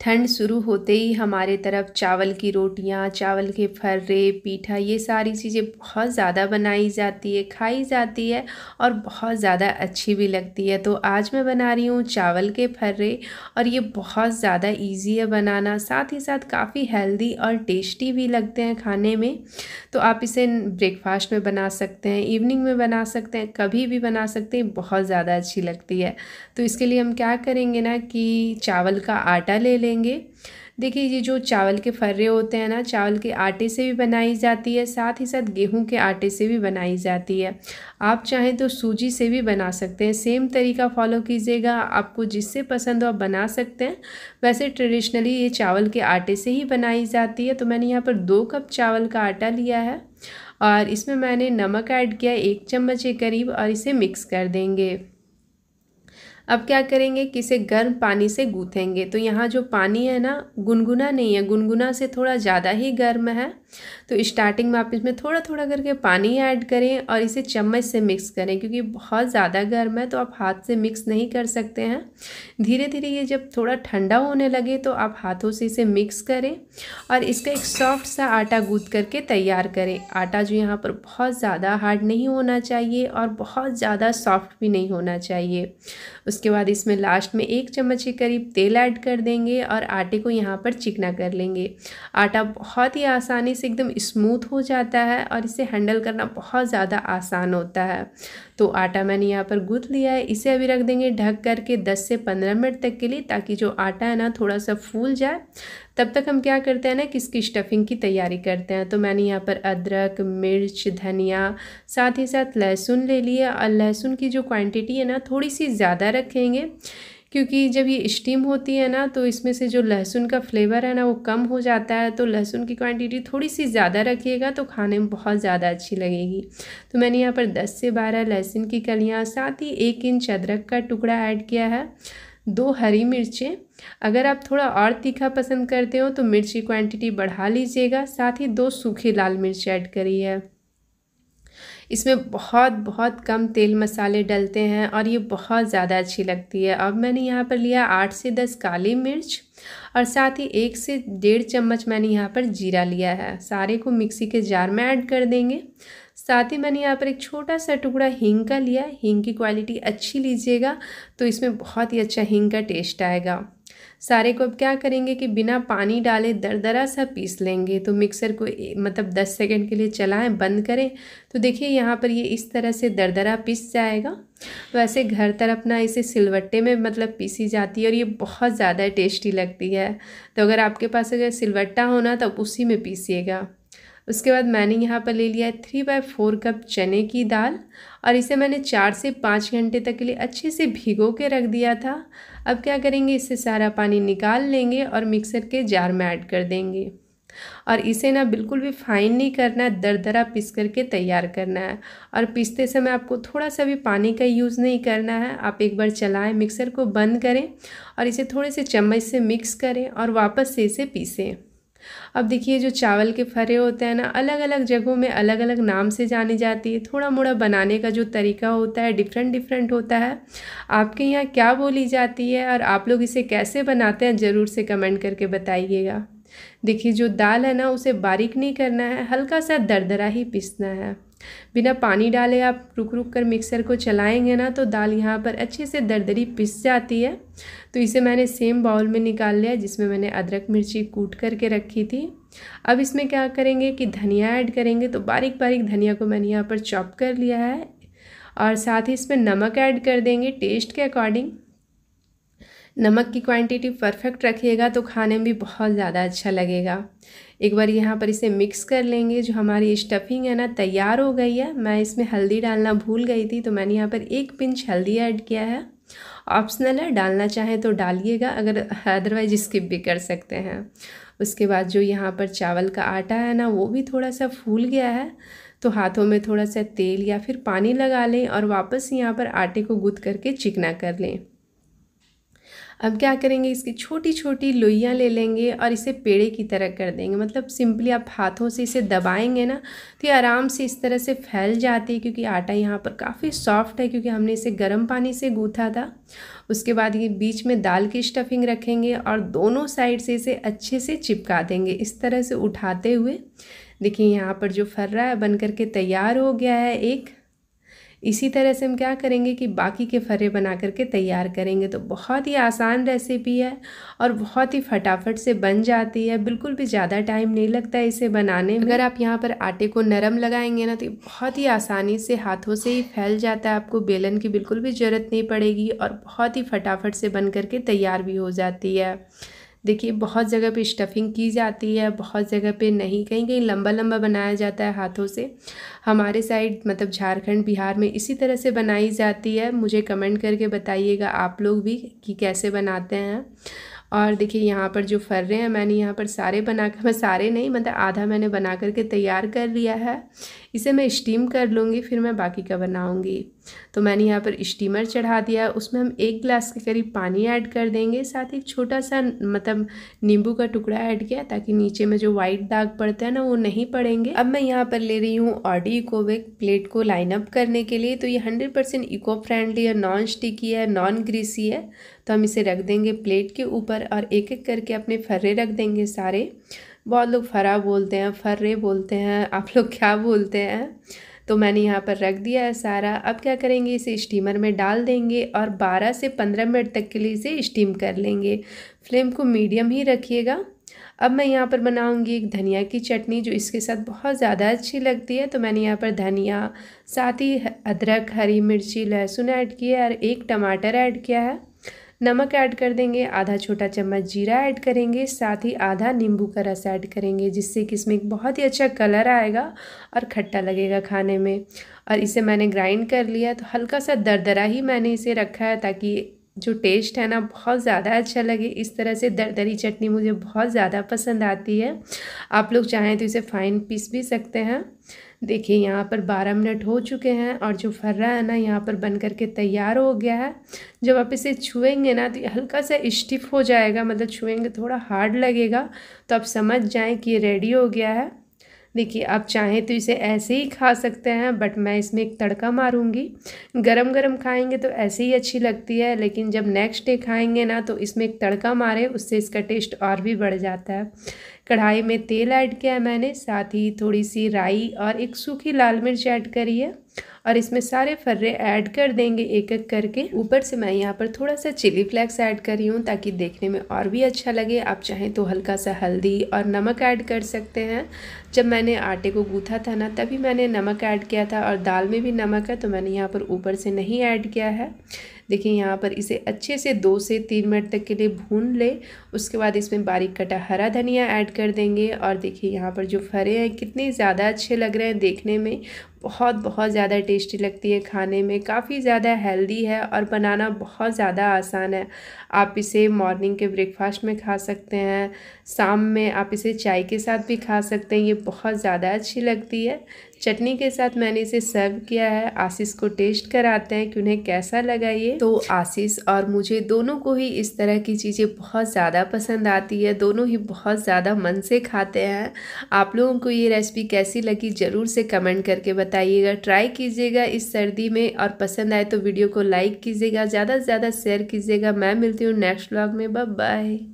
ठंड शुरू होते ही हमारे तरफ चावल की रोटियां चावल के फर्रे पीठा ये सारी चीज़ें बहुत ज़्यादा बनाई जाती है खाई जाती है और बहुत ज़्यादा अच्छी भी लगती है तो आज मैं बना रही हूँ चावल के फर्रे और ये बहुत ज़्यादा इजी है बनाना साथ ही साथ काफ़ी हेल्दी और टेस्टी भी लगते हैं खाने में तो आप इसे ब्रेकफास्ट में बना सकते हैं इवनिंग में बना सकते हैं कभी भी बना सकते हैं बहुत ज़्यादा अच्छी लगती है तो इसके लिए हम क्या करेंगे ना कि चावल का आटा ले लें लेंगे देखिए ये जो चावल के फर्रे होते हैं ना चावल के आटे से भी बनाई जाती है साथ ही साथ गेहूं के आटे से भी बनाई जाती है आप चाहें तो सूजी से भी बना सकते हैं सेम तरीका फॉलो कीजिएगा आपको जिससे पसंद हो आप बना सकते हैं वैसे ट्रेडिशनली ये चावल के आटे से ही बनाई जाती है तो मैंने यहाँ पर दो कप चावल का आटा लिया है और इसमें मैंने नमक ऐड किया एक चम्मच के करीब और इसे मिक्स कर देंगे अब क्या करेंगे कि इसे गर्म पानी से गूँथेंगे तो यहाँ जो पानी है ना गुनगुना नहीं है गुनगुना से थोड़ा ज़्यादा ही गर्म है तो स्टार्टिंग में आप इसमें थोड़ा थोड़ा करके पानी ऐड करें और इसे चम्मच से मिक्स करें क्योंकि बहुत ज़्यादा गर्म है तो आप हाथ से मिक्स नहीं कर सकते हैं धीरे धीरे ये जब थोड़ा ठंडा होने लगे तो आप हाथों से इसे मिक्स करें और इसका एक सॉफ्ट सा आटा गूँद करके तैयार करें आटा जो यहाँ पर बहुत ज़्यादा हार्ड नहीं होना चाहिए और बहुत ज़्यादा सॉफ्ट भी नहीं होना चाहिए उसके बाद इसमें लास्ट में एक चम्मच के करीब तेल ऐड कर देंगे और आटे को यहाँ पर चिकना कर लेंगे आटा बहुत ही आसानी से एकदम स्मूथ हो जाता है और इसे हैंडल करना बहुत ज़्यादा आसान होता है तो आटा मैंने यहाँ पर गूँथ लिया है इसे अभी रख देंगे ढक करके 10 से 15 मिनट तक के लिए ताकि जो आटा है ना थोड़ा सा फूल जाए तब तक हम क्या करते हैं ना कि इसकी स्टफिंग की तैयारी करते हैं तो मैंने यहाँ पर अदरक मिर्च धनिया साथ ही साथ लहसुन ले लिया और लहसुन की जो क्वांटिटी है ना थोड़ी सी ज़्यादा रखेंगे क्योंकि जब ये स्टीम होती है ना तो इसमें से जो लहसुन का फ्लेवर है ना वो कम हो जाता है तो लहसुन की क्वांटिटी थोड़ी सी ज़्यादा रखिएगा तो खाने में बहुत ज़्यादा अच्छी लगेगी तो मैंने यहाँ पर दस से बारह लहसुन की कलियाँ साथ ही एक इंच अदरक का टुकड़ा ऐड किया है दो हरी मिर्चें अगर आप थोड़ा और तीखा पसंद करते हो तो मिर्ची क्वान्टिटी बढ़ा लीजिएगा साथ ही दो सूखी लाल मिर्च ऐड करी है इसमें बहुत बहुत कम तेल मसाले डलते हैं और ये बहुत ज़्यादा अच्छी लगती है अब मैंने यहाँ पर लिया आठ से दस काली मिर्च और साथ ही एक से डेढ़ चम्मच मैंने यहाँ पर जीरा लिया है सारे को मिक्सी के जार में ऐड कर देंगे साथ ही मैंने यहाँ पर एक छोटा सा टुकड़ा हींग का लिया हींग की क्वालिटी अच्छी लीजिएगा तो इसमें बहुत ही अच्छा हींग का टेस्ट आएगा सारे को अब क्या करेंगे कि बिना पानी डाले दरदरा सा पीस लेंगे तो मिक्सर को मतलब 10 सेकंड के लिए चलाएं बंद करें तो देखिए यहाँ पर ये इस तरह से दरदरा पीस जाएगा वैसे घर तरफ ना इसे सिलवट्टे में मतलब पीसी जाती है और ये बहुत ज़्यादा टेस्टी लगती है तो अगर आपके पास अगर सिलवट्टा होना तो उसी में पीसीएगा उसके बाद मैंने यहाँ पर ले लिया है थ्री बाय फोर कप चने की दाल और इसे मैंने चार से पाँच घंटे तक के लिए अच्छे से भिगो के रख दिया था अब क्या करेंगे इससे सारा पानी निकाल लेंगे और मिक्सर के जार में ऐड कर देंगे और इसे ना बिल्कुल भी फाइन नहीं करना है दरदरा पीस करके तैयार करना है और पीसते समय आपको थोड़ा सा भी पानी का यूज़ नहीं करना है आप एक बार चलाएं मिक्सर को बंद करें और इसे थोड़े से चम्मच से मिक्स करें और वापस से इसे पीसें अब देखिए जो चावल के फरे होते हैं ना अलग अलग जगहों में अलग अलग नाम से जानी जाती है थोड़ा मोड़ा बनाने का जो तरीका होता है डिफरेंट डिफरेंट होता है आपके यहाँ क्या बोली जाती है और आप लोग इसे कैसे बनाते हैं ज़रूर से कमेंट करके बताइएगा देखिए जो दाल है ना उसे बारीक नहीं करना है हल्का सा दरदरा ही पीसना है बिना पानी डाले आप रुक रुक कर मिक्सर को चलाएंगे ना तो दाल यहाँ पर अच्छे से दरदरी पिस जाती है तो इसे मैंने सेम बाउल में निकाल लिया जिसमें मैंने अदरक मिर्ची कूट करके रखी थी अब इसमें क्या करेंगे कि धनिया ऐड करेंगे तो बारीक बारीक धनिया को मैंने यहाँ पर चॉप कर लिया है और साथ ही इसमें नमक ऐड कर देंगे टेस्ट के अकॉर्डिंग नमक की क्वांटिटी परफेक्ट रखिएगा तो खाने में भी बहुत ज़्यादा अच्छा लगेगा एक बार यहाँ पर इसे मिक्स कर लेंगे जो हमारी स्टफिंग है ना तैयार हो गई है मैं इसमें हल्दी डालना भूल गई थी तो मैंने यहाँ पर एक पिंच हल्दी ऐड किया है ऑप्शनल है डालना चाहें तो डालिएगा अगर अदरवाइज स्किप भी कर सकते हैं उसके बाद जो यहाँ पर चावल का आटा है ना वो भी थोड़ा सा फूल गया है तो हाथों में थोड़ा सा तेल या फिर पानी लगा लें और वापस यहाँ पर आटे को गुद करके चिकना कर लें अब क्या करेंगे इसकी छोटी छोटी लोइयाँ ले लेंगे और इसे पेड़े की तरह कर देंगे मतलब सिंपली आप हाथों से इसे दबाएंगे ना तो ये आराम से इस तरह से फैल जाती है क्योंकि आटा यहाँ पर काफ़ी सॉफ्ट है क्योंकि हमने इसे गर्म पानी से गूथा था उसके बाद ये बीच में दाल की स्टफिंग रखेंगे और दोनों साइड से इसे अच्छे से चिपका देंगे इस तरह से उठाते हुए देखिए यहाँ पर जो फर्रा है बन करके तैयार हो गया है एक इसी तरह से हम क्या करेंगे कि बाकी के फरे बना करके तैयार करेंगे तो बहुत ही आसान रेसिपी है और बहुत ही फटाफट से बन जाती है बिल्कुल भी ज़्यादा टाइम नहीं लगता है इसे बनाने में अगर आप यहाँ पर आटे को नरम लगाएंगे ना तो बहुत ही आसानी से हाथों से ही फैल जाता है आपको बेलन की बिल्कुल भी ज़रूरत नहीं पड़ेगी और बहुत ही फटाफट से बन करके तैयार भी हो जाती है देखिए बहुत जगह पे स्टफिंग की जाती है बहुत जगह पे नहीं कहीं कहीं लंबा लंबा बनाया जाता है हाथों से हमारे साइड मतलब झारखंड बिहार में इसी तरह से बनाई जाती है मुझे कमेंट करके बताइएगा आप लोग भी कि कैसे बनाते हैं और देखिए यहाँ पर जो फर्रे हैं मैंने यहाँ पर सारे बना कर मैं सारे नहीं मतलब आधा मैंने बना करके तैयार कर लिया है इसे मैं स्टीम कर लूँगी फिर मैं बाकी का बनाऊँगी तो मैंने यहाँ पर स्टीमर चढ़ा दिया उसमें हम एक गिलास के करीब पानी ऐड कर देंगे साथ ही छोटा सा मतलब नींबू का टुकड़ा ऐड किया ताकि नीचे में जो वाइट दाग पड़ता है ना वो नहीं पड़ेंगे अब मैं यहाँ पर ले रही हूँ ऑडी इकोवेक प्लेट को लाइन अप करने के लिए तो ये हंड्रेड परसेंट इको फ्रेंडली है नॉन स्टिकी है नॉन ग्रीसी है तो हम इसे रख देंगे प्लेट के ऊपर और एक एक करके अपने फर्रे रख देंगे सारे बहुत लोग फरा बोलते हैं फर्रे बोलते हैं आप लोग क्या बोलते हैं तो मैंने यहाँ पर रख दिया है सारा अब क्या करेंगे इसे स्टीमर में डाल देंगे और 12 से 15 मिनट तक के लिए इसे स्टीम कर लेंगे फ्लेम को मीडियम ही रखिएगा अब मैं यहाँ पर बनाऊँगी एक धनिया की चटनी जो इसके साथ बहुत ज़्यादा अच्छी लगती है तो मैंने यहाँ पर धनिया साथ ही अदरक हरी मिर्ची लहसुन ऐड किया है और एक टमाटर ऐड किया है नमक ऐड कर देंगे आधा छोटा चम्मच जीरा ऐड करेंगे साथ ही आधा नींबू का रस ऐड करेंगे जिससे कि इसमें एक बहुत ही अच्छा कलर आएगा और खट्टा लगेगा खाने में और इसे मैंने ग्राइंड कर लिया तो हल्का सा दरदरा ही मैंने इसे रखा है ताकि जो टेस्ट है ना बहुत ज़्यादा अच्छा लगे इस तरह से दरदरी चटनी मुझे बहुत ज़्यादा पसंद आती है आप लोग चाहें तो इसे फाइन पीस भी सकते हैं देखिए यहाँ पर बारह मिनट हो चुके हैं और जो फर्रा है ना यहाँ पर बन करके तैयार हो गया है जब आप इसे छुएंगे ना तो हल्का सा स्टिफ हो जाएगा मतलब छुएंगे थोड़ा हार्ड लगेगा तो आप समझ जाएँ कि ये रेडी हो गया है देखिए आप चाहें तो इसे ऐसे ही खा सकते हैं बट मैं इसमें एक तड़का मारूंगी गरम गरम खाएंगे तो ऐसे ही अच्छी लगती है लेकिन जब नेक्स्ट डे खाएंगे ना तो इसमें एक तड़का मारें उससे इसका टेस्ट और भी बढ़ जाता है कढ़ाई में तेल ऐड किया है मैंने साथ ही थोड़ी सी राई और एक सूखी लाल मिर्च ऐड करी है और इसमें सारे फर्रे ऐड कर देंगे एक एक करके ऊपर से मैं यहाँ पर थोड़ा सा चिली फ्लेक्स ऐड कर रही हूँ ताकि देखने में और भी अच्छा लगे आप चाहें तो हल्का सा हल्दी और नमक ऐड कर सकते हैं जब मैंने आटे को गूथा था ना तभी मैंने नमक ऐड किया था और दाल में भी नमक है तो मैंने यहाँ पर ऊपर से नहीं ऐड किया है देखिए यहाँ पर इसे अच्छे से दो से तीन मिनट तक के लिए भून ले उसके बाद इसमें बारीक कटा हरा धनिया ऐड कर देंगे और देखिए यहाँ पर जो फरे हैं कितने ज़्यादा अच्छे लग रहे हैं देखने में बहुत बहुत ज़्यादा टेस्टी लगती है खाने में काफ़ी ज़्यादा हेल्दी है और बनाना बहुत ज़्यादा आसान है आप इसे मॉर्निंग के ब्रेकफास्ट में खा सकते हैं शाम में आप इसे चाय के साथ भी खा सकते हैं ये बहुत ज़्यादा अच्छी लगती है चटनी के साथ मैंने इसे सर्व किया है आशीष को टेस्ट कराते हैं कि उन्हें कैसा लगा ये तो आशीष और मुझे दोनों को ही इस तरह की चीज़ें बहुत ज़्यादा पसंद आती है दोनों ही बहुत ज़्यादा मन से खाते हैं आप लोगों को ये रेसिपी कैसी लगी ज़रूर से कमेंट करके बता बताइएगा ट्राई कीजिएगा इस सर्दी में और पसंद आए तो वीडियो को लाइक कीजिएगा ज़्यादा से ज़्यादा शेयर कीजिएगा मैं मिलती हूँ नेक्स्ट ब्लॉग में बाय